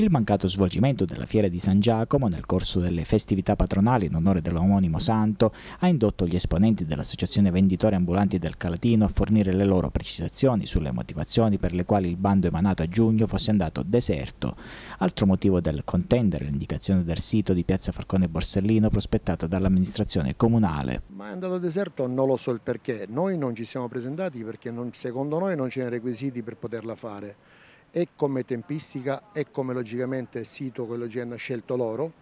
Il mancato svolgimento della fiera di San Giacomo nel corso delle festività patronali in onore dell'omonimo santo ha indotto gli esponenti dell'Associazione Venditori Ambulanti del Calatino a fornire le loro precisazioni sulle motivazioni per le quali il bando emanato a giugno fosse andato deserto. Altro motivo del contendere l'indicazione del sito di Piazza Falcone Borsellino prospettata dall'amministrazione comunale. Ma è andato deserto? Non lo so il perché. Noi non ci siamo presentati perché non, secondo noi non c'erano requisiti per poterla fare e come tempistica e come logicamente sito che logicamente hanno scelto loro,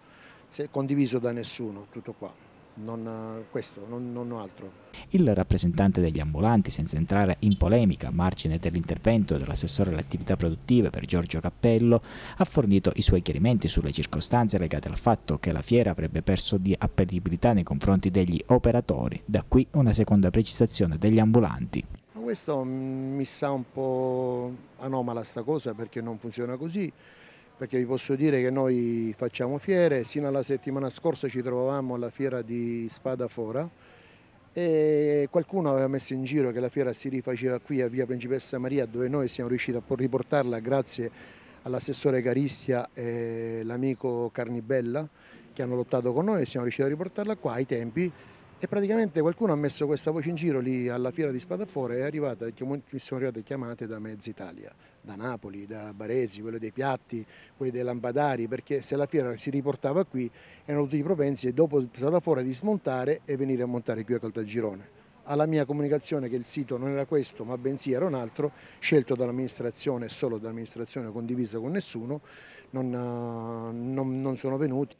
se condiviso da nessuno, tutto qua. Non, eh, questo, non, non altro. Il rappresentante degli ambulanti, senza entrare in polemica a margine dell'intervento dell'assessore alle attività produttive per Giorgio Cappello, ha fornito i suoi chiarimenti sulle circostanze legate al fatto che la fiera avrebbe perso di appetibilità nei confronti degli operatori, da qui una seconda precisazione degli ambulanti questo mm, mi sa un po' anomala sta cosa perché non funziona così, perché vi posso dire che noi facciamo fiere, sino alla settimana scorsa ci trovavamo alla fiera di Spadafora e qualcuno aveva messo in giro che la fiera si rifaceva qui a Via Principessa Maria dove noi siamo riusciti a riportarla grazie all'assessore Caristia e l'amico Carnibella che hanno lottato con noi e siamo riusciti a riportarla qua ai tempi e praticamente qualcuno ha messo questa voce in giro lì alla fiera di Spadafora e è arrivata, mi sono arrivate chiamate da Mezza Italia, da Napoli, da Baresi, quello dei piatti, quelli dei lampadari, perché se la fiera si riportava qui erano tutti propensi e dopo Spadafora di smontare e venire a montare qui a Caltagirone alla mia comunicazione che il sito non era questo ma bensì era un altro, scelto dall'amministrazione, e solo dall'amministrazione condivisa con nessuno, non, eh, non, non sono venuti.